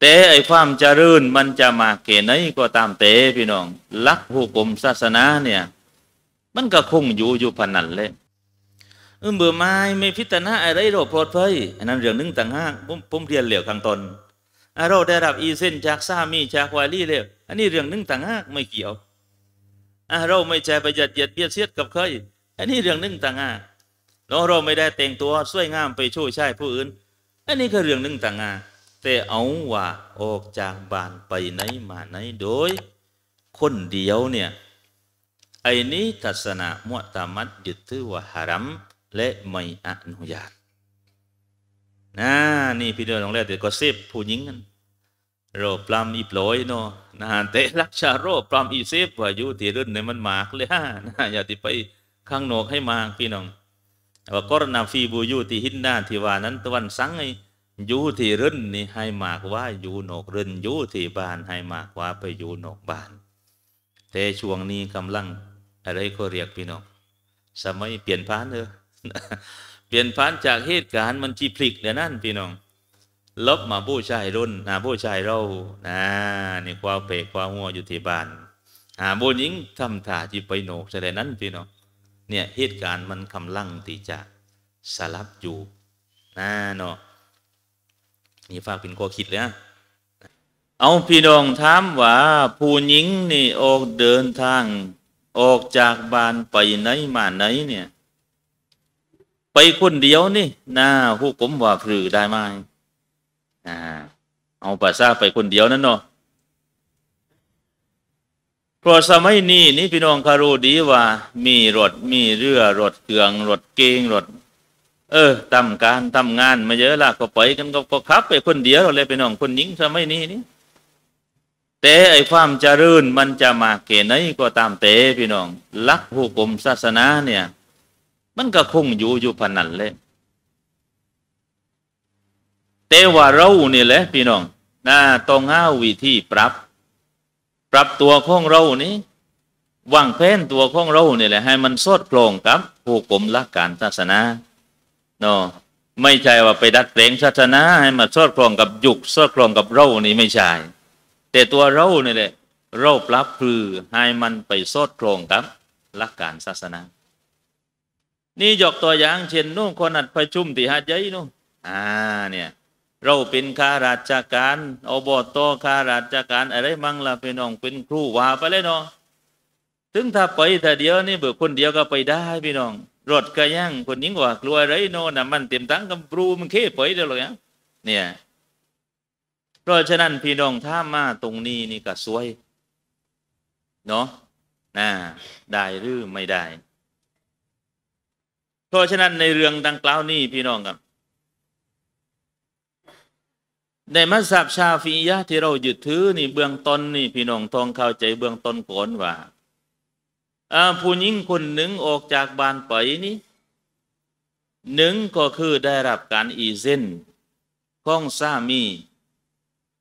แต่ไอ้ความจริญมันจะมาเกณฑ์ไหนก็ตามเตพี่น้องลักผู้กลมศาสนาเนี่ย มันก็คงอยู่อยู่พันนันเลยเืมเบื่อไม้ไม่พิจารณาอะไรโรคปลดเพยอันนั้นเรื่องนึงต่างหากผมผมเรียนเหลี่ยวข้างตนเราได้รับอีเส้นจากซามี จากวาลี่เลยอันนี้เรื่องนึงต่างหากไม่เกี่ยวเราไม่ใช่ประหยัดเยียดเบียด เสียดกับใครอันนี้เรื่องนึงต่างหากเราเราไม่ได้แต่งตัวสวยงามไปช่วยใช้ผู้อื่นอันนี้คือเรื่องนึงต่างหากแต่เอาว่าออกจากบ้านไปไหนมาไหน โดย คนเดียวเนี่ย ไอ้นี้ทัศนะมุตามัดยึดถือว่าฮารัมและไม่อนุญาตนะนี่พี่เดินลงแรกเด็กก็เสพผู้หญิงกันโรปลามอี ปลอยเนาะนะแต่ รักชาโรปลามอีเสพว่า อยู่ ที่รุ่นในมันมากเลยฮะนะอย่าี่ไปข้างนอกให้มากพี่น้องว่ากรณาฟีบูยูติหินหน้าที่วานั้นตะวันสังไงยู่ที่รื่นนี่ให้หมากว่าอยู่นกรื่นยู่ที่บ้านให้หมากว่าไปอยู่นกบ้าน แต่ช่วงนี้กำลังอะไรก็เรียกพี่น้องสมัยเปลี่ยนผ่านเออ เปลี่ยนผ่านจากเหตุการณ์มันจีพลิกเดี๋ยวนั่นพี่น้อง ลบมาผู้ชายรุ่นหาผู้ชายเรา นะ นี่ความเปกความหัวอยู่ที่บ้าน หาบู้หญิงทำถาที่ไปโหนกแสดงนั้นพี่น้องเนี่ยเหตุการณ์มันกำลังตีจากสลับอยู่ นะเนาะนี่ฝากเป็นข้อคิดเลยนะ เอาพี่น้องถามว่าผู้หญิง นี่ออกเดินทาง ออกจากบ้านไปไหนมาไหนเนี่ย ไปคนเดียวนี่นาผู้ลมว่าผือได้ไหมอ่า เอาภาษาไปคน เดียวนั่นเนาะเพราะสมัยนี้นี่พี่น้องคารูดีว่ามีรถมีเรือรถเกรืองรถเกงรถเออทำการทำงานมาเยอะละก็ไป กันก็ขับ ไปคนเดียวเราเลยไปน้องคนหญิงสมัยนี้นี่แต่ไอความจรืนมันจะมาเกณฑ์ไหนก็ตามเตะพี่น้องลักผู้กรมศาสนา เนี่ย มันก็คงอยู่อยู่พันนันเลยแต่ว่าเรานี่แหละ พี่น้องน่าต้องห้าวิธีปรับ ปรับตัวของเรานี้วางแผนตัวของเราเนี่ยแหละ ให้มันสอดคล้องกับผู้กรมลักการศาสนานาะไม่ใช่ว่าไปดัดแปลงศาสนาให้มาสอดคล้องกับยุคสอดคล้องกับเรานี่ไม่ใช่ แต่ตัวเรานี่แหละ เราปรับ คือให้มันไปสอดคล้องกับหลักการศาสนา นี่ยกตัวอย่างเช่นนู่นคนอัดประชุมที่หาดใหญ่นู่นอ่าเนี่ย เราเป็นข้าราชการอบตข้าราชการอะไรมั่งล่ะพป่น้องเป็นครูว่าไปเลยเนาะ ถึงถ้าไปแต่เดียวนี่เบื่อคนเดียวก็ไปได้พี่น้องรถก็ยังคนยิ่งกว่า กลัวไรโน่นมันเตรียมตั้งกับปรูมันเข้ไปเดี๋ยวเลยเนี่ยเพราะฉะนั้นพี่น้องถ้ามาตรงนี้นี่ก็สวยเนาะน่ะได้หรือไม่ได้ เพราะฉะนั้นในเรื่องดังกล่าวนี้พี่น้องครับ ในมัสยิดชาฟียะที่เรายึดถือนี่เบื้องต้นนี่พี่น้องทองเข้าใจเบื้องต้นก่อนว่าผู้หญิงคนหนึ่งออกจากบ้านไป นี่ หนึ่งก็คือได้รับการอีเซนของ สามี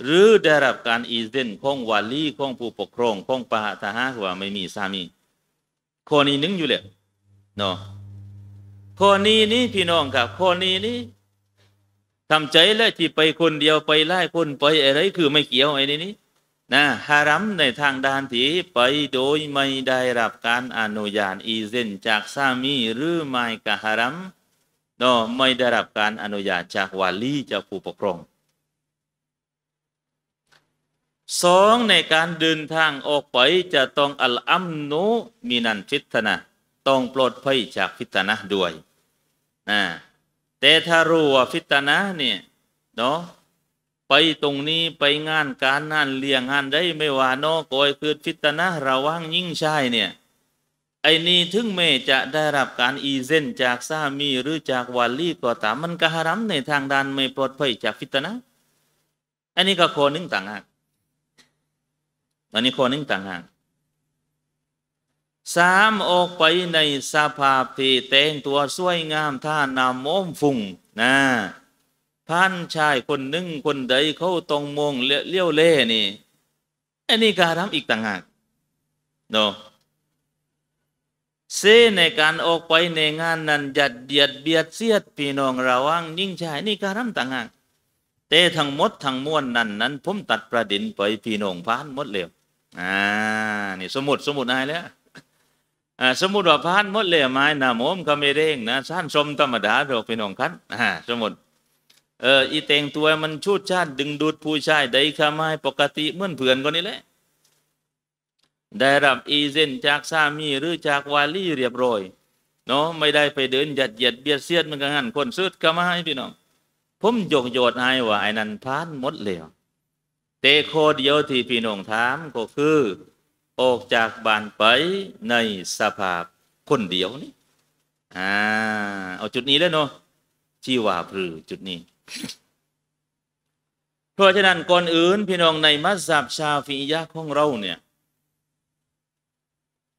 หรือได้รับการอีเซนของ วาลี ของผู้ปกครองของปะทหาว่าไม่มี สามีคนอนี้หนึ่งอยู่เลยเนาะคนนี้นี่พี่น้องครับคนนี้นี่ทำใจแล้วที่ไปคนเดียวไปไล่คนไปอะไรคือไม่เกี่ยวไอ้นี่นะฮารัมในทางด้านที่ไปโดยไม่ได้รับการอนุญาตอีเซนจากสามีหรือไม่กบฮารัมเนาะไม่ได้รับการอนุญาตจากวาลีจากผู้ปกครองสองในการเดินทางออกไปจะต้องอัลอัมนุมินันฟิตนะต้องปลอดภัยจากฟิตนะด้วยนะแต่ถ้ารู้ว่าฟิตนะเนี่ยเนาะไปตรงนี้ไปงานการงานเลี้ยงงานได้ไม่ว่านอกอยคือฟิตนะระวังยิ่งใช่เนี่ย ไอ้นี่ถึงแม้จะได้รับการอีเซนจากสามี หรือจากวาลีก็ตาม มันกระหรมในทางด้านไม่ปลอดภัยจากฟิตนะ อันนี้ก็ข้อนึงต่างหากอันนี้ข้อนึงต่างหากสามออกไปในสภาพที่แต่งตัว สวยงามท่านำมม้มฟุ่งนะพ่านชายคนหนึ่งคนใดเขาตรงมงเลี้ยวเล่นี่อันนี้การทำอีกต่างหากเนาะเซในการออกไปในงานนั้นจัดเดียดเบียดเสียดพี่น้องระวังยิ่งชาย นี่การทำต่างหากแต่ทั้งหมดทั้งมวลนั้น นั้นผมตัดประเด็นไปพี่น้องพานหมดเร็วอ่า นี่สมุดสมุดนายแล้ว่สมุดว่าพานหมดเลยไม้นะโมมก็ไม่เร่งนะสั้นสมธรรมดาดอกพี่น้องคันสมุดเอออีแต่งตัวมันชูดชาติดึงดูดผู้ชายได้ขามายปกติ เหมือนเพื่อนคนนี้แหละ ได้รับอีเซนจากสามีหรือจากวาลี่เรียบร้อย เนาะไม่ได้ไปเดินหยัดเหยียดเบียดเสียดมันก็งั้นคนซื้อขามายพี่น้องผมยกโยดให้ว่าไอ้นั้นพานหมดเลยวแต่โคเดียวที่พี่น้องถามก็คือออกจากบ้านไปในสภาพคนเดียวนี่อ่าเอาจุดนี้แล้วเนาะชีว่าพือจุดนี้เพราะฉะนั้นก่อนอื่น พี่น้องในมัสยิดชาฟิยะของเราเนี่ย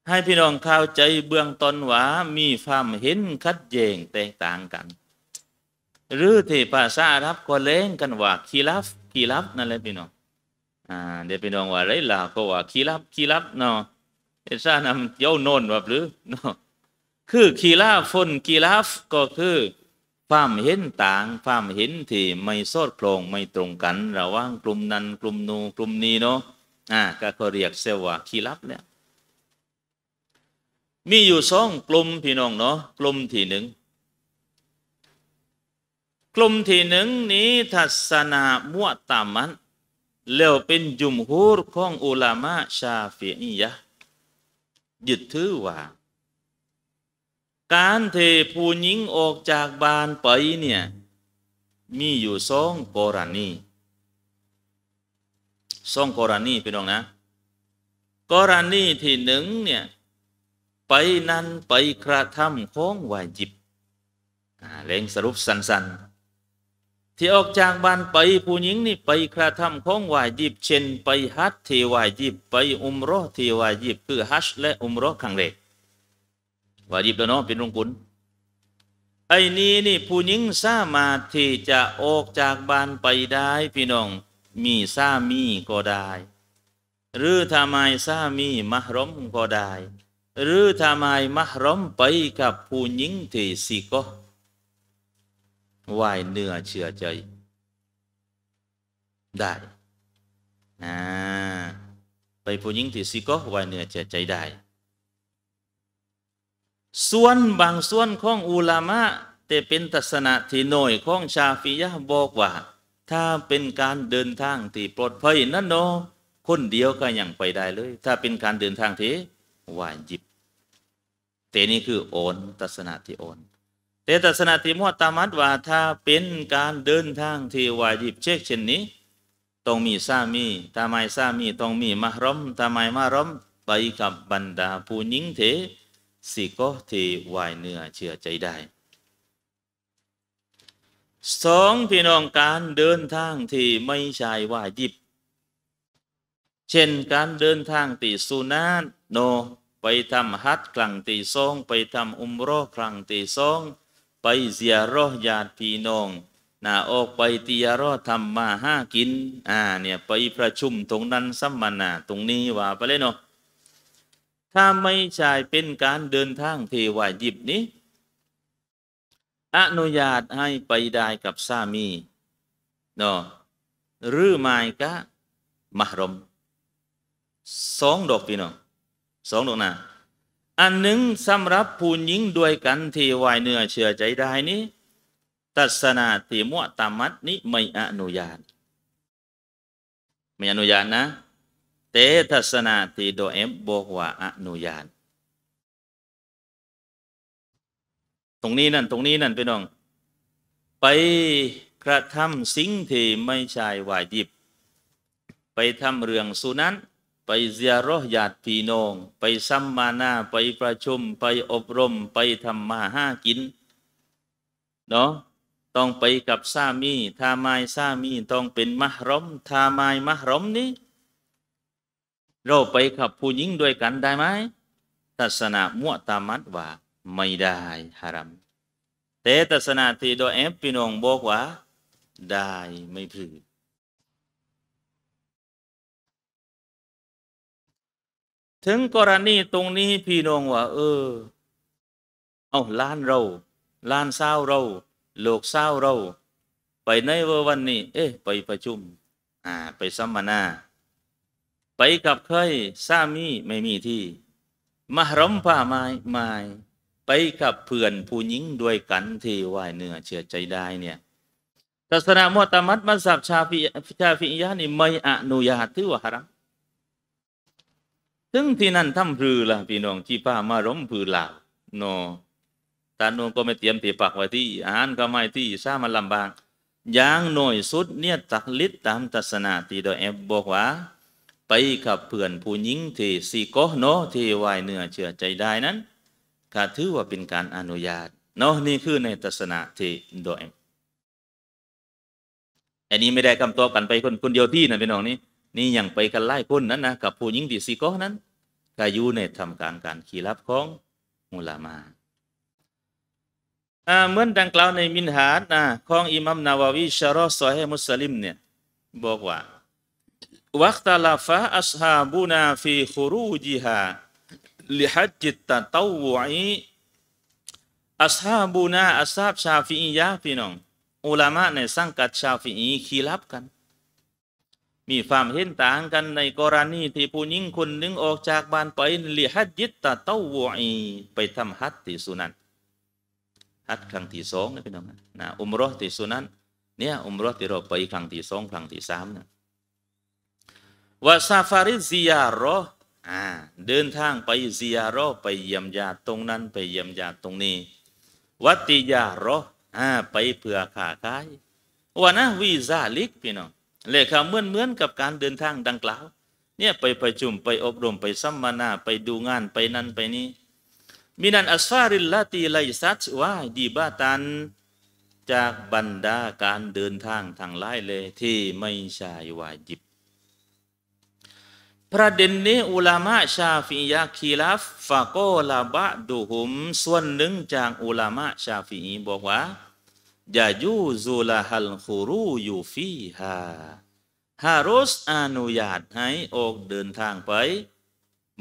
ให้พี่น้องเข้าใจเบื้องต้นว่ามีความเห็นคัดแย้งแตกต่างกัน หรือที่ภาษาอาหรับก็เล่นกันว่าคีรับคีรับนั่นแหละพี่น้องอ่าเดี๋ยวพี่น้องว่าไรล่ะก็ว่าคีรับคีรับเนาะไอซ่านำเย้าโนนแบบหรือเนาะคือคีราฟนคีราฟก็คือความเห็นต่างความเห็นที่ไม่สอดคล้องไม่ตรงกันระหว่างกลุ่มนั้น กลุ่มนูกลุ่มนี้เนาะอ่าก็เขาเรียกเสว่าขีลับเนี่ยมีอยู่สองกลุ่มพี่น้องเนาะกลุ่มที่หนึ่งกลุ่มที่หนึ่งนี้ ทัศนามัวตามันแล้วเป็นจุมฮูรของอุลามะชาฟิอียะยึดถือว่าการเทผู้หญิงออกจากบ้านไป เนี่ย มีอยู่สองกรณีสองกรณีพี่น้องนะกรณีที่หนึ่งเนี่ยไปนั้นไปกระทำของวาจิบเล่งสรุปสั้นๆที่ออกจากบ้านไปผู้หญิงนี่ไปกระทำของวาจิบ เช่นไปฮัทที่วาจิบไปอุมรอที่วาจิบคือฮัชและอุมรอครั้งแรกวาญิบแล้วเนาะเป็นรุงกุลไอ้ นี้นี่ผู้หญิงสามารถที่จะออกจากบ้านไปได้ พี่น้องมีสามีก็ได้ หรือทำไมสามีมหรมก็ได้ หรือทำไมมหรมไปกับผู้หญิงที่ส่ก็ไหวเนื้อเชื่อใจได้นะไปผู้หญิงที่ส่ก็ไหวเนื้อเชื่อใจได้ส่วนบางส่วนของอุลามะแต่เป็นทัศนะที่หน่อยของชาฟิยะบอกว่าถ้าเป็นการเดินทางที่ปลอดภัยนั่นเนาะคนเดียวก็ยังไปได้เลย ถ้าเป็นการเดินทางที่วาญิบแต่นี่คือโอนทัศนะที่โอน แต่ทัศนะที่มอตามัดว่าถ้าเป็นการเดินทางที่วาญิบเช็คเช่นนี้ต้องมีสามีทำไมสามีต้องมีมารมทำไมมารมไปกับบรรดาผู้หญิงเถสิโกที่วายเนื้อเชื่อใจได้ สองพี่น้องการเดินทาง ที่ ไม่ใช่ว่ายิบ เช่นการเดินทางตีสุนาโน ไปทำฮัตกลางตีสองไปทำอุมรอกลางตีสองไปเสียรอญาติพี่น้องนาออกไปตียรอทำมาห้ากินอ่าเนี่ยไปประชุม ตรงนั้นสัมมนาตรงนี้ว่า ไปเลยเนาะถ้าไม่ใช่เป็นการเดินทางเทวายิบนี้ อนุญาตให้ไปได้กับสามีเนาะหรือไม่ก็มหรมสองดอกพี่น้องสองดอกนะอันหนึ่งสำหรับผู้หญิงด้วยกันที่วายเนื้อเชื่อใจได้นี้ตัศนาที่มั่วตามัดนี้ไม่อนุญาตไม่อนุญาตนะเตทัสนาทีโดเอฟบอกว่า อนุญาตตรงนี้นั่น ตรงนี้นั่นพี่น้อง ไปกระทำสิ่งที่ ไม่ใช่วายิบ ไปทำเรื่องสุนั้นไปเสียรอหยาดพี่น้อง ไป สัมมานาไปประชุมไปอบรมไปทำมาห้ากินเนาะต้องไปกับสามีทามายสามีต้องเป็นมหรมทามายมหรมนี้เราไปขับผู้หญิงด้วยกันได้ไหมศาสนามั่วตามัดว่า ไม่ได้ฮารามแต่ศาสนาที่โดยแอมพี่น้องบอกว่า ได้ไม่ถือถึงกรณีตรงนี้พี่น้องว่าเออ เอาล้านเราล้านเศร้าเราโลกเศร้าเรา ไปในวันนี้ เอ๊ะไปประชุม อ่า ไปสัมมนาไปกับเคยสามี ไม่มีที่มหรมผ้าไม้ไม้ไปกับ เพื่อน ผู้หญิงด้วยกันที่วหายเนื้อเชื่อใจได้เนี่ยศาสนามอตมัดมัสับชาฟิชาฟิยานี่ไม่ อนุญาตที่ว่าฮารัมถึงที่นั่นทำพือล่ะพี่น้องที่ป้ามาร้มพือลาวโนตาโนก็ไม่เตรียมตีปากไว้ที่ อาารก็ไม่ที่ซ่ามันลำบากอย่างหน่อยสุดเนี่ยตักลิดตามศาสนาที่โดยแอบบอกว่าไปกับเพื่อนผู้หญิงที่สีก็เนาะที่วายเนื้อเชื่อใจได้นั้นก็ถือว่าเป็นการอนุญาตเนาะนี่คือในทัศนะที่โดยอันนี้ไม่ได้คำตอบกันไปคนคนเดียวที่นะเป็นองนี้นี่ยังไปกันไล่คนนั้นนะกับผู้หญิงที่สีก็นั้นก็อยู่ในทำการการขีรับของมุลามาเหมือนดังกล่าวในมินหาดนะของอิมัมนาววิชารอซอยให้มุสลิมเนี่ยบอกว่าวัคตาลาฟะอัสฮาบูนาฟีคูรูจิฮาลิฮัจิตตะเตวุออัสฮาบูนาอัสฮาบชาฟีอียาพี่น้องอุลามะในสังกัดชาฟีอีคีรับกัน มีความเห็นต่างกันในกรณีที่ผู้หญิงคนหนึ่งออกจากบ้านไปลิฮัจิตตะเตวุอไปทำฮัตติสุนันฮัตครั้งที่สองนะพี่น้องนะอุมรอที่สุนันเนี่ยอุมรอที่เราไปครั้งที่สองครั้งที่สามนะว่าซาฟาริซิยารอเดินทางไปซิยารไปเยี่ยมญาติตรงนั้นไปเยี่ยมญาติตรงนี้วัติยาโรอไปเพื่อขาขายวันนะวีซาลิกพี่น้องเลยค่ะเหมือนเหมือนกับการเดินทางดังกล่าวเนี่ยไปประชุมไปอบรมไปสัมมนาไปดูงานไปนั่นไปนี้มินันอัสฟาริลลาตีไลซัตว่าดีบาตันจากบรรดาการเดินทางทางไล่เลยที่ไม่ใช่วาจิบประเด็นนี้อุลามะชาฟิยะคีลาฟ ฟะโกลาบะดูหุม ส่วนหนึ่งจากอุลามะชาฟิีบอกว่ายายูซูลาฮัลคูรูยูฟีฮาฮารุสอนุญาต ให้ ออกเดินทางไป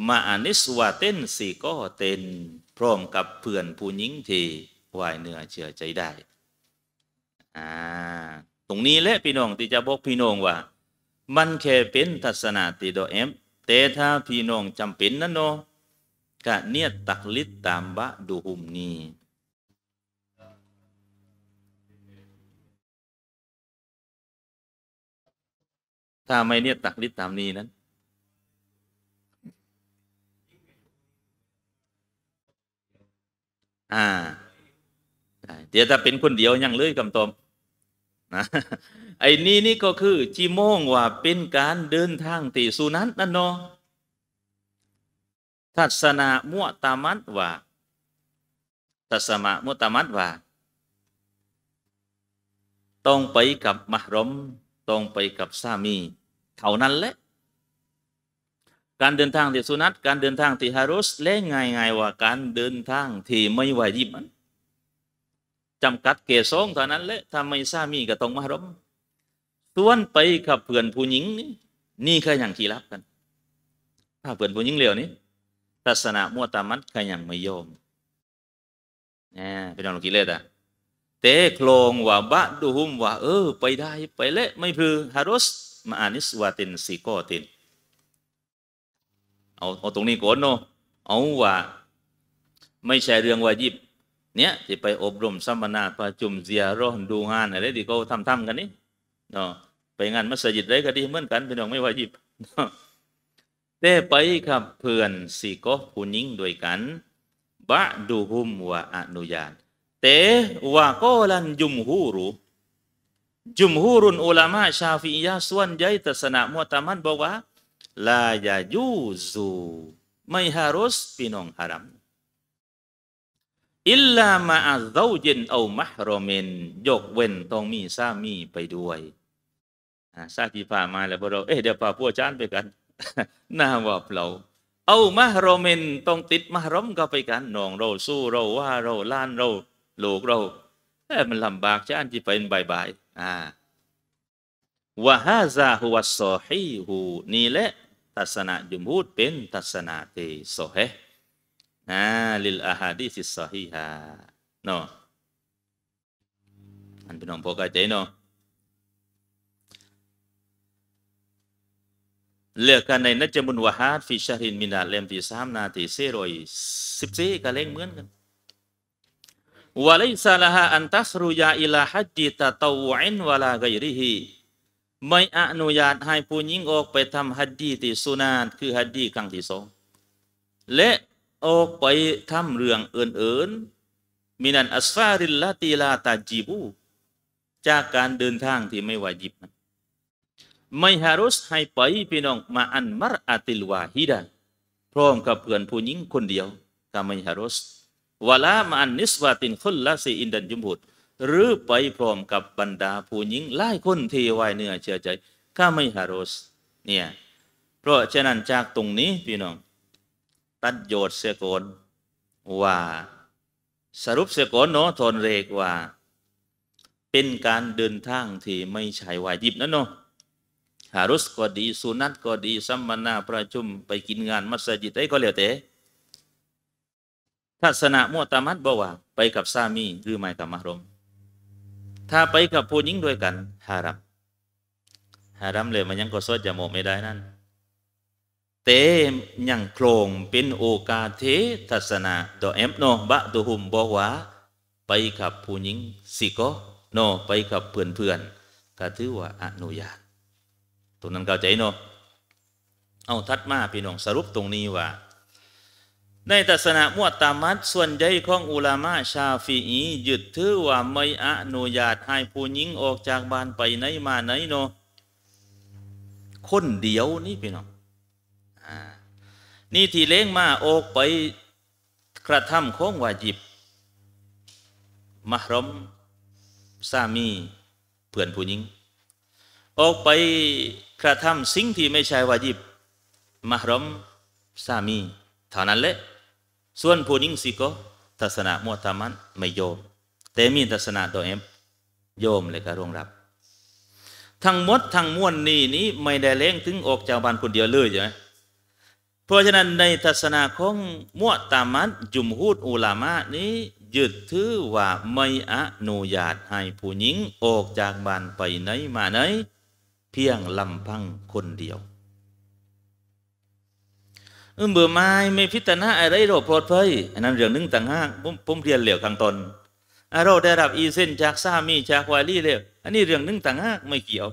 มาอนิสวาเต้นสีก็เต้นพร้อมกับ เพื่อน ผู้หญิงที่วายเนื้อ เชื่อ ใจได้อ่าตรงนี้แหละพี่น้อง ที่จะบอก พี่น้อง ว่า มันแค่เป็นทัศนาติดอเอมแต่ถ้าพี่น้องจำเป็นนั่นเนาะกะเนี่ยตักลิตตามบะดูหุมนีถ้าไม่เนี่ยตักลิตตามนี้นั้นอ่าเดี๋ยวจะเป็นคนเดียวยังเลยกำตมนะไอ้นี่นี่ ก็คือจีโมงว่าเป็นการเดินทางตีสุนันนั่นเนาะทัศนามุตามัตว่าทัศมามุตามัตว่าต้องไปกับมหรมต้องไปกับสามีเท่านั้นแหละ การเดินทางที่สุนัต การเดินทางที่ฮารุสและง่ายๆว่าการเดินทางที่ไม่วยิบมันจำกัดเกสงเท่านั้นแหละ้าไม่สามี ก็ต้องมหรมต่วนไปกับเพื่อนผู้หญิงนี่นี่คือย่างที่รับกัน ถ้าเพื่อนผู้หญิงเหลียวนี้ศาสนามัวตามัดครอย่างไม่ยอมนี่เป็นอย่างกิเลสอ่ะเตะโคลงว่าบะดูหุม ว่าเออ ไปได้ไปเละไม่พือฮารุสมาอานิสวาตินสีกอตินเอาเอาตรงนี้ก่อนเนาะเอาว่า ไม่ใช่เรื่องวายิบ เนี้ยที่ไปอบรมสัมมนาประจุมเสียร้อนดูงานอะไรที่เขาทำทำกันนี่เนาะไปงานมัสยิดได้ก็ดีเหมือนกันพี่น้องไม่ว่ายิบแต่ไปครับเพื่อนสีก็ผู้หญิงด้วยกันบะดูฮุมวะอนุญาตเต่ว่าก็ลันจุมฮูรุจุมฮูรุนอุลามะชาฟิยาส่วนใหญ่ทัศนะมุตามันบอกว่าลายายูซูไม่ฮารุสพี่น้องฮารัมอิลลามาอัลเจเจนเอามะฮรอมินยกเว้นต้องมีสามีไปด้วยซาติฟ่ามาแล้วพวกเราเอ๊ะเดี๋ยวพาพวกจานไปกันน่าว่าเปล่าเอามาเราเมนต้องติดมารมก็ไปกันนองเราสู้เราว่าเราล้านเราโลกเราแต่มันลำบากจานที่เป็นบายบายอ่าวะฮาซาฮุวะสซอฮีฮูนี่แหละทัศนะยุมพูดเป็นทัศนะเตโซอฮฮนะลิลอาฮาดีสิซอฮีฮาเนาะอันเป็นน้องพอกใจเนาะเลือกกันในนัจมุนวะฮาดฟิชารินมินาเลมีิซามนาตีเซรอยสิบสี่กะเล่งเหมือนกันวาลิซาลาฮะอันทัสรุยาอิลาฮัดดิตาตาวเอนวะลาไกัยริฮีไม่อนุญาตให้ผู้หญิงออกไปทำฮัดดีติสุนานคือฮัดดีครั้งที่สองและออกไปทำเรื่องอื่นๆมินันอัสฟาริลลาตีลาตาจีบูจากการเดินทางที่ไม่ไหวาจิบนัไม่ฮารุสให้ไปพี่น้องมาอันมารอาติล วาฮิดาพร้อม กับเพื่อนผู้หญิง คนเดียวกาไม่ฮารุสวลามาอันนิสวาตินคนละสีอินดันยุมบุตหรือไปพร้อมกับบรรดา ผู้หญิงหลาย คน ที่ไวเนื้อเชื่อใจก้าไม่ฮารุสเนี่ยเพราะฉะนั้นจากตรงนี้พี่น้อง ตัดโยชน์เสียก่อนว่า สรุปเสียก่อนเนาะทนเรกว่า เป็นการเดินทางที่ไม่ใช่วายิบนั่นเนาะฮารุสก็ดีสุนัตก็ดี สัมมนาประชุมไปกินงานมัสยิดไอ้ก็เหล้วแต่ทัศนะมัวตามัดบอกว่า ไปกับ สามีหรือ ไม่กับมารม ถ้าไปกับ ผู้หญิงด้วยกันฮารัมฮารัมเลย มันยังก็สวดจะโมไม่ได้นั่น เตยังโครง เป็นโอกาสเท ทัศนะดอเอมโนบะตุหุมบอกว่า ไปกับผู้หญิงสิโกโนไปกับเพื่อนเพื่อนก็ถือว่าอนุญาตรงนั้นเข้าใจเนาะ เอาทัดมาพี่น้องสรุปตรงนี้ว่า ในศัศนะมวดตามัดส่วนใหญ่ของอุลามะชาฟีอียึดถือว่าไม่อนุญาตให้ผู้หญิงออกจากบ้านไปไหนมาไหนเนาะคนเดียวนี่พี่น้องนี่ที่เล้งมา ออกไปกระทำของวาจิบมหรมสามี เพื่อนผู้หญิงออกไปกระทำสิ่งที่ไม่ใช่วาจิบมหรมสามีเท่านั้นแหละ ส่วนผู้หญิงสิก็ ทัศนะมัวทามันไม่โยม แต่มีทัศนะตัวเองโยมเลยก็รองรับ ทั้งหมดทั้งมวลนี่นี้ไม่ได้เล้งถึงออกจากบ้านคนเดียวเลยใช่ไหมเพราะฉะนั้นในทัศนะของมัวตามันจุมฮูดอุลามะนี้ยึดถือว่าไม่อนุญาตให้ผู้หญิงออกจากบ้านไปไหนมาไหนเพียงลำพังคนเดียวเบื่อไม่ไม่พิจารณาอะไรโรโปรดเพยอันนั้นเรื่องนึงต่างหากผมผมเรียนเหลียวข้างตนเราได้รับอีเส้นจากสามีจากวารีเลยอันนี้เรื่องนึง ต่างหาก ไม่ เกี่ยว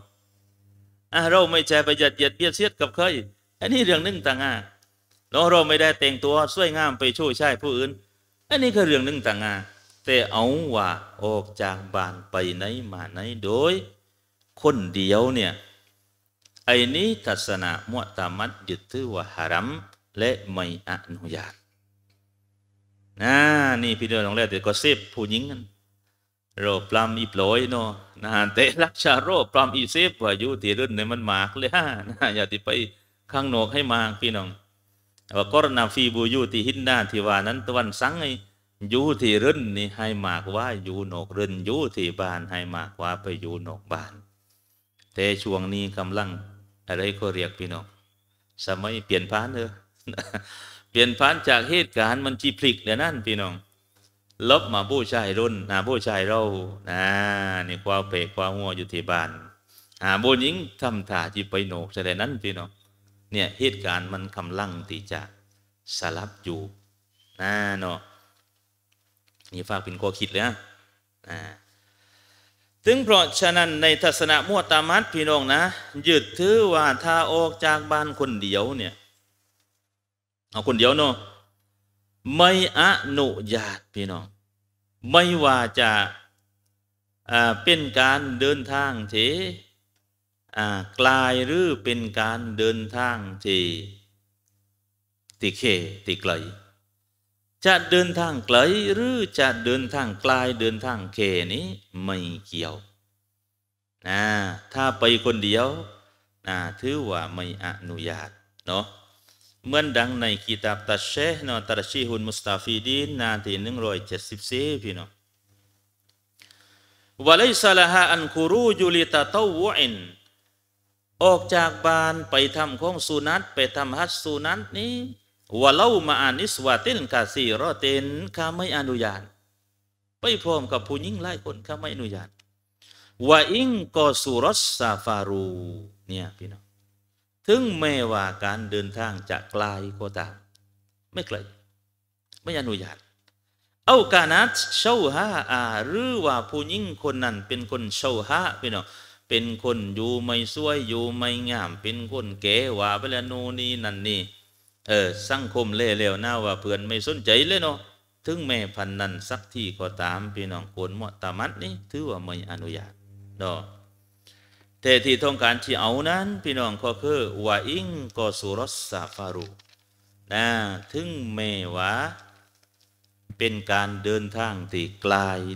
เรา ไม่ใช่ประหยัดเยียดเบียดเสียดกับใครอันนี้เรื่องนึงต่างหากเราเราไม่ได้แต่งตัวสวยงามไปช่วยชายผู้อื่นอันนี้ก็เรื่องนึงต่างหากแต่เอาว่าออกจากบ้านไปไหนมาไหนโดย คนเดียวเนี่ยไอ้นี้ทัศนะมุตามัดยึดถือว่าฮารัมและไม่อนุญาตนะนี่พี่น้องลงแรกาด่ก็เสพผู้หญิงกันโรปลามอีปลอยเนาะนะแต่รักชาโรปลามอีเซพว่า อยู่ที่รุ่นในมันมากเลยฮะนะอย่าติไปข้างนอกให้มาก พี่น้อง ว่ากรณาฟีบูยูที่หินนาที่ว่านั้นตะวันสังไงอยู่ที่รุ่นนี่ให้มากว่าอยู่นอกรุ่นอยู่ที่บ้านให้มากว่าไปอยู่นอกบ้าน แต่ช่วงนี้กำลังอะไรก็เรียกพี่น้อง สมัยเปลี่ยนผ่านเออเปลี่ยนผ่านจากเหตุการณ์มันจีพลิกเดี๋ยวนั่นพี่น้องลบมาผู้ชายรุ่นนาผู้ชายเรานะนี่ความเปรกความหัวอยู่ที่บ้านหาบนหญิงทำท่าจีไปโหนกแสดงนั้น พี่น้องเนี่ย เหตุการณ์มันํำลังตีจะสลับอยู่นะเนาะนี่ฝากเป็นข้อคิดเลยนะอ่าถึงเพราะฉะนั้นในทัศนะมั่วตามัดพี่น้องนะ ยึดถือว่าถ้าออกจากบ้านคนเดียวเนี่ย เอาคนเดียวเนาะไม่อนุญาตพี่น้อง ไม่ว่าจะเป็นการเดินทางเทกลาย หรือเป็นการเดินทางที่ติเค ติไกลจะเดินทางไกลหรือจะเดินทางไกลเดินทางเคนี้ไม่เกี่ยวนะถ้าไปคนเดียวนะถือว่าไม่อนุญาตเนาะเหมือนดังในกิตาบตัชเชนอะตัชีฮุนมุสตาฟีดีนนาที่หนึ่งร้อยเจ็ดสิบสี่พี่เนาะวะไลซาลาฮาอันคูรูยูลิตาเตวอินออกจากบ้านไปทำของสุนัต ไปทำฮัตสุนัตนี้วะเล่ามาอานิสวาตินกาสีรอเตนข้าไม่อนุญาตไปพร้อมกับผู้หญิงหลายคนข้าไม่อนุญาตว่าอิงกอสุรสซาฟารูเนี่ยพี่น้องถึงแม้ว่าการเดินทางจะไกลก็ตามไม่ไกล ไม่อนุญาต เอากานัดเชาฮาอาหรือว่าผู้หญิงคนนั้น เป็นคนเชาฮาพี่น้องเป็นคนอยู่ไม่สวยอยู่ไม่งาม เป็นคนเก๋ว่าเปล้นูนี่นั่นนี่เออสังคมเล่เหลวหน้าว่าเพื่อนไม่ สนใจเลยเนาะถึงแม่พันนันสักที่ก็ตามพี่น้องโกนมะตามัดนี่ถือว่าไม่อนุญาตเนแต่ที่ต้องการ ที่เอานั้น พี่น้องก็คือ ว่า อิงก็สุรสาฟารุนะถึงแม้ว่า เป็นการเดินทางที่ ไกล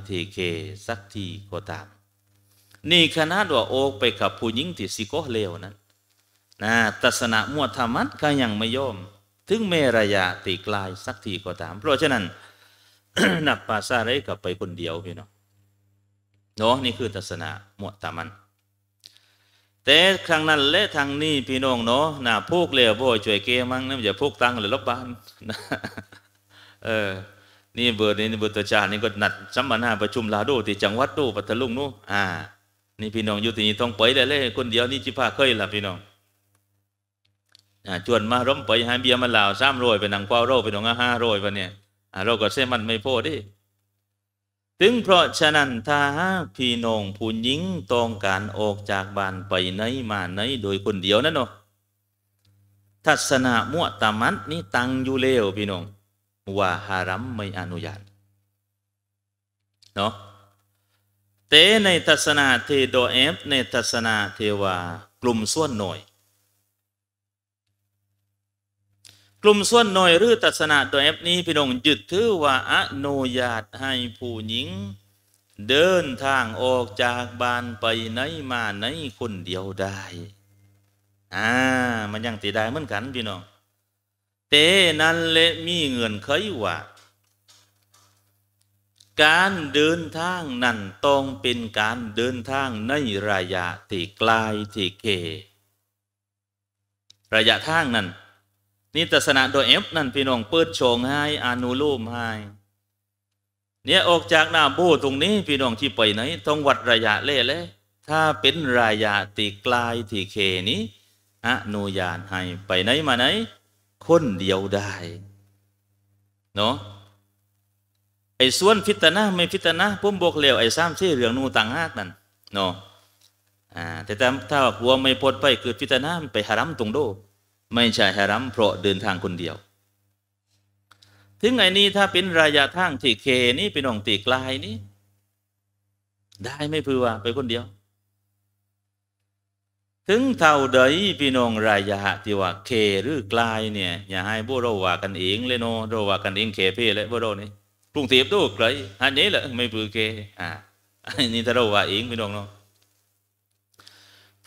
ที่เค สักที่ก็ตาม นี่ขนาดว่าโอกไปกับผู้หญิงที่สิโกเลวนั้นนะตัสนะมัวธรรมัดก็ยังไม่ยอมถึงเมรยาติกลายสักทีก็ตาม เพราะฉะนั้น นับภาษาไรกับไปคนเดียว พี่น้องเนาะนี่คือศาสนาหมวดตามัน แต่ครั้งนั้นและทางนี้ พี่น้องเนาะน่าพวกเลยบ่ช่วยเกมังนี่มันจะพวกตังหรือลบบ้านเออนี่เบอร์นี้เบอร์ตัวจานี่ก็ นัดสัมมนาประชุมลาดูที่จังหวัดดูปัทลุงนู้อ่า นี่พี่น้องอยู่ที่นี่ต้องไปเลยเลยคนเดียวนี่จิพาเคยล่ะพี่น้องจวนมาร่มไปหาเบียมันเหลาซ้ำโรยไปนงคว้าโรยไปนองห้าโรยไปเนี่ยเราก็เส้มันไม่พอดิถึงเพราะฉะนั้นถ้าพี่น้องผู้หญิงต้องการออกจากบ้านไปไหนมาไหน โดยคนเดียวนั่นเนาะทัศนะมั่วตามันนี่ตังอยู่เลวพี่น้อง ว่าฮารัมไม่อนุญาตเนาะเตในทัศนาเทโดเอฟในทัศนาเทวากลุ่มส่วนหน่อยกลุ่ม ส่วนหน่อย หรือตัศสนะตัวแอปนี้พี่น้องยึด ถือ ว่าอนุญาตให้ผู้หญิง เดินทางออกจากบ้านไป ไหน มา ไหน คนเดียวได้ อ่า มันยังตีได้เหมือนกันพี่น้องเต้นั้นเละมีเงินเคยว่า การเดินทางนั่นต้อง เป็นการเดินทางในระยะที่ไกลที่เก ระยะทางนั่นนี่ตัสนะโดยเอฟนั่นพี่น้องเปิดโฉงให้อานุลูมให้เนี่ยออกจากนาบูตรงนี้ พี่น้องที่ไปไหนต้องวัดระยะเล่เลยถ้าเป็นระยะตีกลาย ที่เคนี้อนุญาตให้ ไปไหน มาไหน คนเดียวได้เนาะไอ้ ส่วนพิตนะไม่พิตนะพุ่มบกเลวไอ้ซ้ำสี่เรื่องนูต่างหากนั่นเนาะแต่ถ้าถ้าหัวไม่พดไปคือพิตนะไปหารำตรงโดไม่ใช่ฮารัมเพราะเดินทางคนเดียว ถึงไงนี้ถ้าเป็นรายาทางที่เคนี่เป็นองตีกลายนี่ได้ไม่พือว่าไปคนเดียว ถึงเท่าใดพี่น้องรายาที่ว่า เคหรือกลายเนี่ยอย่าให้บวโเราว่ากันเองเลยเนาะรว่ากันเองเคเพ่เลยบวโรนี่กรุงเทพตู้ไกลอันนี้แหละไม่พือเคอ่าอันนี้ถ้าเราว่าเองพี่น้องเนาะ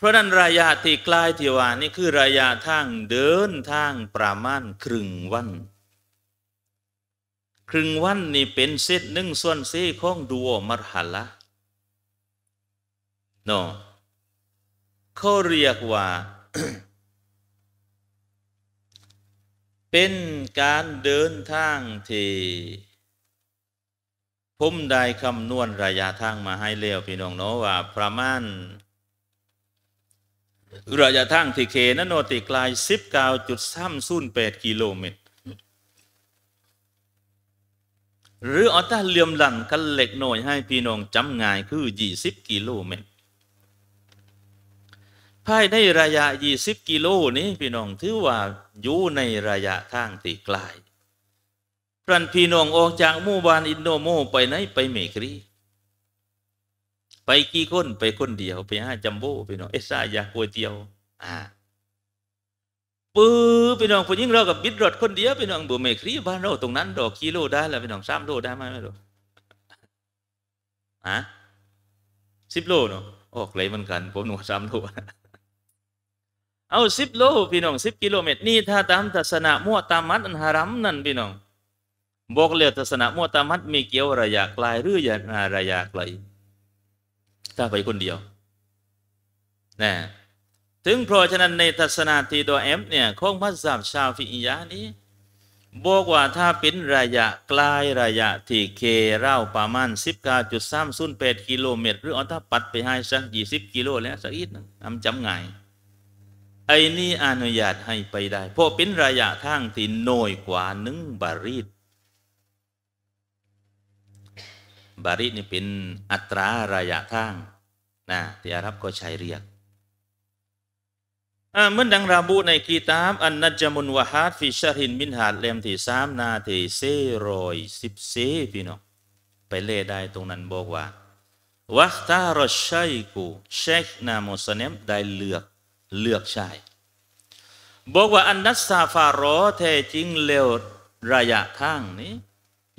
พราะนั้นรายาที่กลายที่ว่า นี่คือ รายาทาง เดินทางประมาณ ครึ่งวัน ครึ่งวัน นี่เป็นเซตหนึ่งส่วนซีของดูโอมรหลละเนาะเขาเรียกว่า เป็นการเดินทาง ที่ผมได้คำนวณระยะทางมาให้เลี้ยวพี่น้องเนาะว่าประมาณอุระยะทั้งท่เคนโนติกลายสิบเก้าจุดสามศูนย์แปดกิโลเมตร หรืออัตราเลื่อมหลันกันเหล็กหน่อยให้พี่น้องจำง่ายคือยี่สิบกิโลเมตร ภายในระยะยี่สิบกิโลนี้พี่น้องถือว่า อยู่ในระยะทางตีไกลพรันพี่น้องออกจากหมู่บ้านอินโดโมไปไหน ไปเมกรีไปกี่คนไปคนเดียว ไปห้าจัมโบ้ไปน้องเอสซายาก๋วยเตี๋ยวอ่าปื้อไปน้องผู้หญิงเรากับบิดรถคนเดียวไปน้องบุเมครีบ้านเราตรงนั้น ดอกกิโลได้แล้วไปน้องสามโลได้ไหมไม่รู้อ่ะสิบโลเนาะออกเลยเหมือนกัน ผมหนูสามโลเอาสิบโลพี่น้องสิบกิโลเมตร นี่ถ้าตามศาสนามั่วตามัดอันฮารัม นั่นพี่น้องบอกเลยศาสนามั่วตามัด มีเกี่ยวระยะไกลหรือระยะไกลจ้าไปคนเดียวนะถึงเพราะฉะนั้นในทัศนาทีตัวเอมเนี่ยของมัสยิชาวฟิญญานี้บอกว่าถ้าเป็นระยะไกลระยะที่เคเร่าประมาณ 19.308 กิโลเมตร หรือเอาถ้าปัดไปให้สัก 20 กิโลแล้วสักอีกนะทำจำง่าย ไอ้นี่อนุญาตให้ไปได้เพราะเป็นระยะทางที่น้อยกว่าหนึ่งบารีตบารินี่เป็นอัตราระยะทางนะที่อาหรับก็ใช้เรียกเมื่อดังระบุในคีตามอันนัจมุนวะฮัดฟิชรินมินหาดเลมที่สามนาทีเซรอยสิบเซพี่น้องไปเล่ได้ตรงนั้นบอกว่า วัคตารชัยกูเชคนามสเนมได้เลือกเลือกใช่บอกว่า อันนัสซาฟารอ แท้จริงเลวระยะทางนี้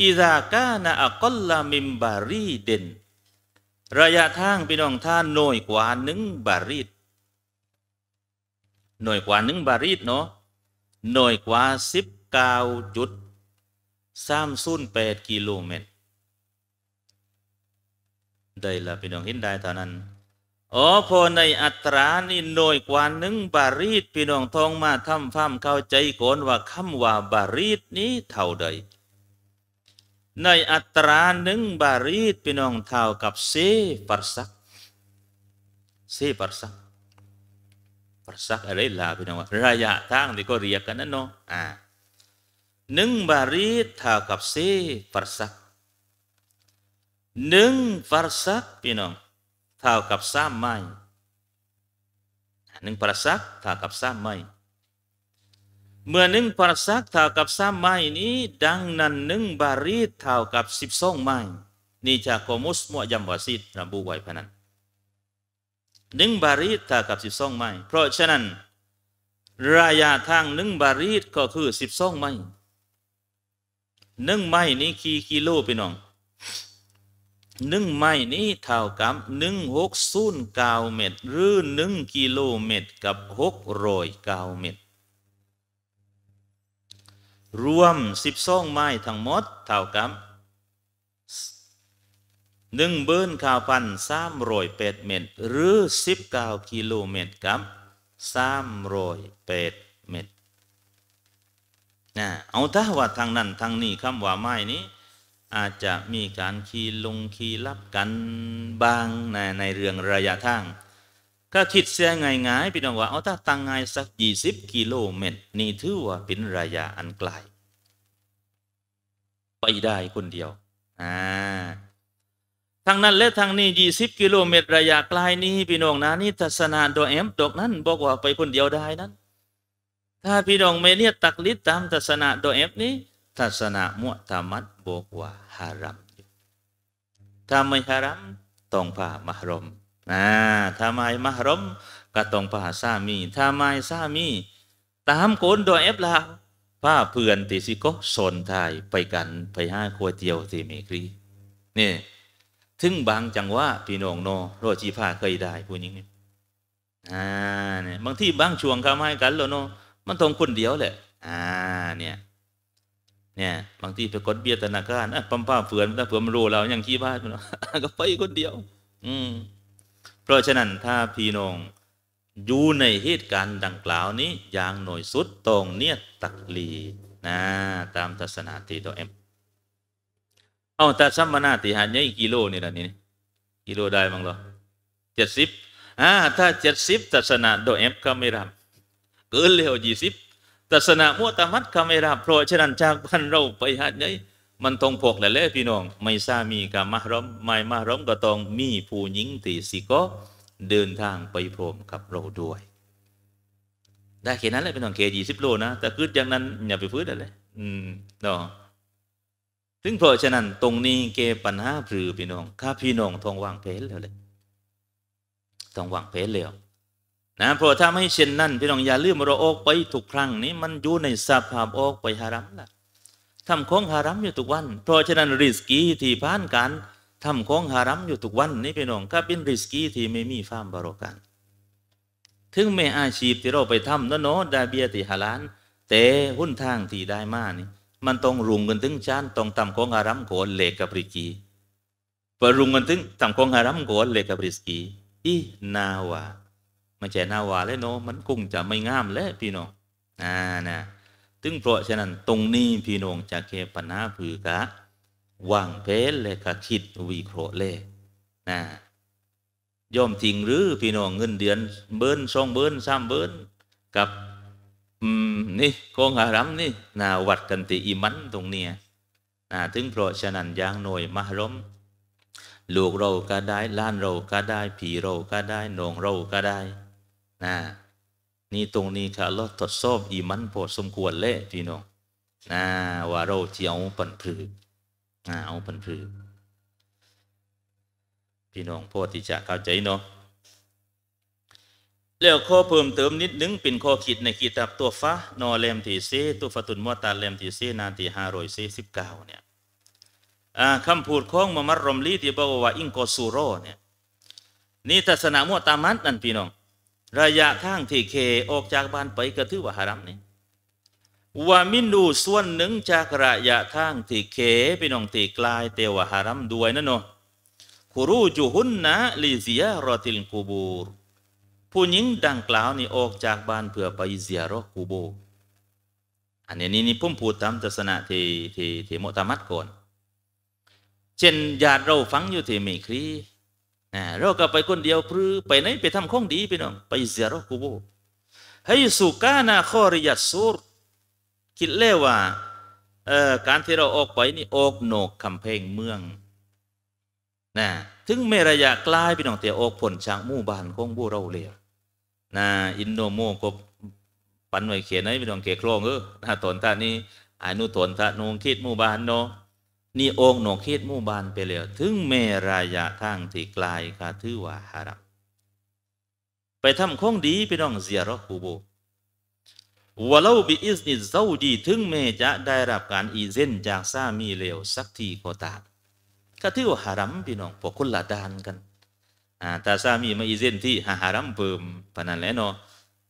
อิรากานาอักลลามิมบารีเดนระยะทางพี่น้องท่านหน่วยกว่าหนึ่งบารีดหน่วยกว่าหนึ่งบารีดเนาะหน่วยกว่าสิบเก้าจุดสามศูนย์แปดกิโลเมตรได้ละพี่น้องเห็นได้เท่านั้น อ๋อพอในอัตรานี่หน่วยกว่าหนึ่งบารีดพี่น้องทองมาทำฟ้ามเข้าใจก่อนว่าคำว่าบารีดนี้เท่าใดในอัตราหนึ่งบารีดพี่น้องเท่ากับี่ปรสักี่ปรสักปรสักอะไรล่ะพี่น้องระยะทางที่ก็เรียกกันนั่นเนาะหนึ่งบารีดเท่ากับี่ปรสักหนึ่งปรสักพี่น้องเท่ากับสามไม้หนึ่งปรสักเท่ากับสามไม้เมื่อหนึ่งปราสักเท่ากับสามไม้นี้ดังนั้นหนึ่งบารีเท่ากับสิบสองไม้นี่จากคอมุสมัวยัมวาซิดระบุไว้พนันหนึ่งบารีเท่ากับสิบสองไม้เพราะฉะนั้นระยะทางหนึ่งบารีก็คือสิบสองไม้หนึ่งไม้นี้กี่กิโลพี่น้องหนึ่งไม้นี้เท่ากับหนึ่งหกศูนย์เก้าเมตร หรือหนึ่งกิโลเมตรกับหกร้อยเก้าเมตรรวมสิบสองไม้ ทั้งหมดเท่ากับหนึ่งเบิ้นข้าวพันสามร้อยแปดเมตร หรือสิบเก้ากิโลเมตรครับสามร้อยแปดเมตรนะเอา ถ้าว่าทางนั้นทางนี้คำว่า ไม้นี้ อาจจะมีการขี่ลงขี่ลับกันบางนในเรื่องระยะ ทางถ้าคิดเสียง่ายยพี่น้องว่าเอาถ้าตั้งง่ายสักยี่สิบกิโลเมตร นี่ถือว่าเป็นระยะอัน ไกล ไปได้คนเดียวอ่าทางนั้น และทางนี้ยี่สิบกิโลเมตรระยะไกล นี้พี่น้องนะนี่ทัศนาโดเอ็มดกนั้น บอกว่าไปคนเดียวได้นั้น ถ้าพี่น้องไม่เนี่ยตักลิตตามทัศนาโดเอ็มนี้ทัศนะมุตามัดบอกว่าฮารัมถ้าไม่ฮารัมต้องผ่ามหรมนะาทำไมมหรมก็ต้องพาสามีทำไมสามี ตาม โกนดอยเอฟลาผ้าเพื่อนติสิก็สนทายไปกันไปห้าครัวเตียวที่เมกรี นี่ ถึง บางจังว่าพี่น้องโนโรจีผ้าเคย ได้ผู้หญิงอ่า เนี่ย บางที่บางช่วงเขาให้กัน แล้วโนมันตรงคนเดียวแหละอ่า เนี่ย เนี่ยบางที่ไปกดเบียร์ธนาคารอ่ะปั๊มผ้าเฟือนถ้าเฟือนมันรู้เราอย่างขี้บ้านนก็ไปคนเดียว อืมราะฉะนั้นถ้าพี่น้องอยู่ในเหตุการณ์ดังกล่าวนี้อย่างหน่อยสุดตรงเนี่ยตักลีนะตามศาสนาตีตเอ็มเอาแต่สัมมานาติหานยี่กิโลนี่ละนี่กิโลได้บ้างหรอเจ็ดสิบอ่าถ้าเจ็ดสิบศาสนาโตเอ็มก็ไม่รับเกินเร็วยี่สิบศาสนามัวตามัดก็ไม่รับเพราะฉะนั้นจากพันเราไปหัดยี่มันตรงพวกแหละเลยพี่น้อง ไม่ซามีกับมหรมไม่มหรมก็ต้องมีผู้หญิงตีสิก็เดินทางไปพรมกับเราด้วยได้แค่นั้นเลยเป็น้องเคยี่สิบโลนะแต่คืดอย่างนั้น อย่าไปฟื้นอะไรอืมเนาะถึงเพราะฉะนั้นตรงนี้เกปัญหาผือพี่น้องข้าพี่น้องทองวางเพลแล้วเลยทองวางเพลแล้วนะเพราะถ้าไม่เช่นนั้น พี่น้องอย่าลืมเราออกไปทุกครั้งนี้ มันอยู่ในสภาพ ออกไปฮารัมละ่ะทำของฮารัมอยู่ทุกวัน เพราะฉะนั้นริสกีที่ผ่านการทำของฮารัมอยู่ทุกวันนี่พี่น้องก็เป็นริสกีที่ไม่มีความบรอกัน ถึงแม้อาชีพที่เราไปทำนั่นเนาะไดาเบียติฮาลาน แต่หุ้นทางที่ได้มานี่ มันต้องรุงกันถึงชั้นต้องทำของฮารัมโอนเลกับริกีปรุงกันถึงทำของฮารัมโอนเลกับริสกี อีนาวาไม่ใช่นาวาเลยเนาะมันคงจะไม่งามแล้วพี่น้อง อ่านะถึงเพราะฉะนั้นตรงนี้ พี่น้องจะเคปัญหาผือกะว่างเพลและกะคิดวิเคราะห์เลนะย่อมจริงหรือ พี่น้องเงินเดือน เบิ้นสองเบิ้นสามเบิ้นกับอืมนี่กองอารัมนี่นาวัดกันติอิมันตรงเนี้ยนะถึงเพราะฉะนั้นอย่างหน่อยมหรมลูกเราก็ได้ล้านเรา ก็ได้ผีเราก็ได้นองเราก็ได้ นะนี่ตรงนี้ค่ะเราทดสอบ อีมันพอสมควรเลยพี่น้องนะว่าเราจียวปันผือนะเอาปันผือพี่น้องพอที่จะเข้าใจเนาะแล้วข้อเพิ่มเติมนิดนึงเป็นข้อคิดในคีตับตัวฟ้า นอเลมทีเซตัวฟตุนมอตา เลมทีเซนานทีห้าร้อยเซสิบเก้าเนี่ยคำพูดของมามัดรอมลี ที่บอกว่า อิงกอซูโรเนี่ยนี่ทัศนะมัวตามันนั่นพี่น้องระยะทางที่เคออกจากบ้านไปกระทือว่าฮารัมนี่ว่ามินดูส่วนหนึ่งจากระยะทางที่เคไปน้องที่กลายเตวะฮารัมด้วยนั่นเนาะคุรูจูหุนนะลิเซียรอติลกูบูรผู้หญิงดังกล่าวนี่ออกจากบ้านเพื่อไปเซียรอกูโบ อันนี้นี่นี่มพูดตามศาสนาที่ที่ที่มตามัดก่อนเช่นญาติเราฟังอยู่ที่เมครีเราก็ไปคนเดียวพือ ไปไหน ไปทำของดีพี่น้องไปเสียรกูโบให้สุกานาข้อริยัดซูรคิดเล่ว่าการที่เราออกไปนี่ ออกนอกคำเพลงเมืองนะถึงเมระยะกลายพี่น้องแต่ออกผลช้างมู่บ้านของบูเราเลียนะอินโนโมก็ ปันไว้เขียนไว้พี่น้องเกคลองเออตอนท่านี้อนุทนทะนงคิดมู่บ้านเนาะนี่ องค์หนกเทศมู่บานไปแล้วถึงเมรายะทางที่ไกลากาทือว่าฮารับไปทำของดีไปน้องเสียรักูโบว่าเราบิอิสนิเซาดีถึงเมจะได้รับการอีเซนจากสามีเลวสักทีก็ตามก็ถือว่าฮารัมพี่น้องพวกคนละดานกันอ่าแต่สามีมาอีเซนที่ฮาฮารัมเพิ่มปนันแล้วเนาะ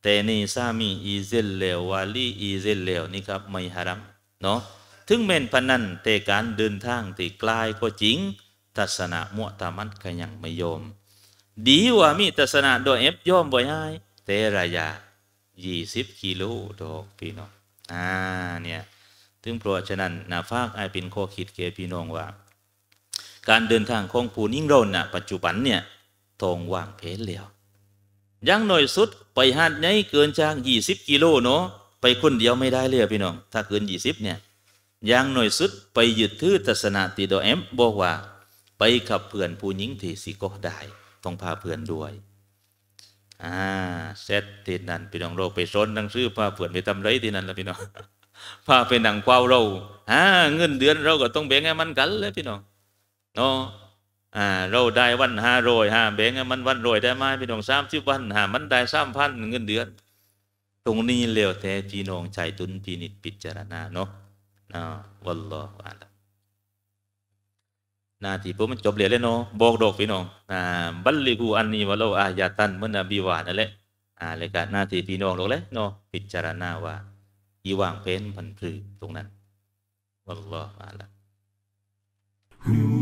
แต่นี่สามีอีเซนเลววาลีอีเซนเลวนี่ครับ ไม่ฮารัมเนาะถึงแมนพนันแต่การเดินทาง ที่ไกลก็จริงทัศนะมัวตามันก็ยังไม่ยอมดีว่ามีทัศนะโดยเอฟย่อมบ่ยายแต่ระยะยี่สิบกิโลดอกพี่น้องอ่าเนี่ยถึงเพราะฉะนั้นนาฟากไอเป็นข้อคิดเกพี่น้องว่า การเดินทางของผู้นิ่งร่นะ่ะปัจจุบันเนี่ยทงว่างเพลียวยังหน่อยสุดไปหาดไหนเกินจากยี่สิบกิโลเนาะไปคนเดียวไม่ได้เลยพี่น้องถ้าเกินยี่สิบเนี่ยอย่างหน่อยสุดไปยึดทื่อศาสนาติดอเอมบอกว่า ไปขับเพื่อนผู้หญิงที่สิก็ได้ต้องพาเพื่อนด้วย อ่าเซตที่นั่นพี่น้องเราไปสนดังซื้อพาเพื่อนไปทำไรที่นั่นแล้วพี่น้องพาไปหนังควาวเราอ่าเงินเดือนเราก็ต้องแบ่งให้มันกันแล้วพี่น้องเนาะอ่าเราได้วันห้าร้อยห้าแบ่งให้มันวันร้อยได้ไหมพี่น้องสามสิบวันหามันได้สามพันเงินเดือน ตรงนี้เลี้ยวแท้พี่น้องใจตุนพินิจพิจารณาเนาะนะวัลลอฮฺอัลนาทีปุ๊บมันจบเรียนเลยเนาะบอกดอกพี่น้องอ่าบัลลิกูอันนี้วะรลอายาตันมันนบีวานั่นแหละ อ่าเลยกันาทีพี่น้องลงเลยเนาะพิจารณาว่าอีว่างเพ้นพันธุ์ตรงนั้นวัลลอฮฺอัลลอฮฺ